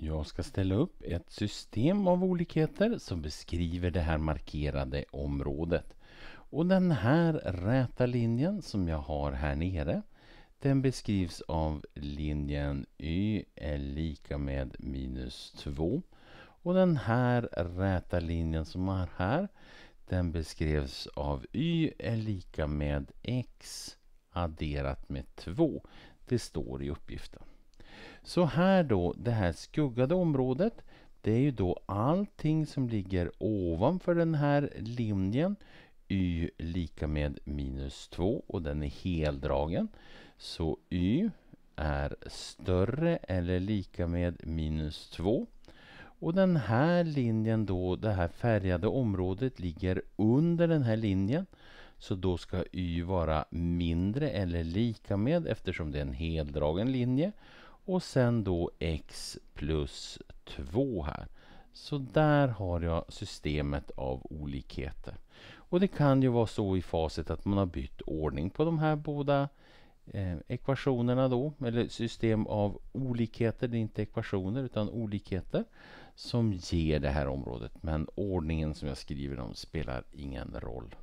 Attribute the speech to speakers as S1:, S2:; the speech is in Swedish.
S1: Jag ska ställa upp ett system av olikheter som beskriver det här markerade området. Och den här räta linjen som jag har här nere den beskrivs av linjen y är lika med minus 2. Och den här räta linjen som är här den beskrevs av y är lika med x adderat med 2. Det står i uppgiften. Så här då, det här skuggade området, det är ju då allting som ligger ovanför den här linjen y lika med minus 2 och den är heldragen. Så y är större eller lika med minus 2. Och den här linjen då, det här färgade området ligger under den här linjen. Så då ska y vara mindre eller lika med eftersom det är en heldragen linje. Och sen då x plus 2 här. Så där har jag systemet av olikheter. Och det kan ju vara så i facit att man har bytt ordning på de här båda eh, ekvationerna då, eller system av olikheter, det är inte ekvationer utan olikheter, som ger det här området. Men ordningen som jag skriver dem spelar ingen roll.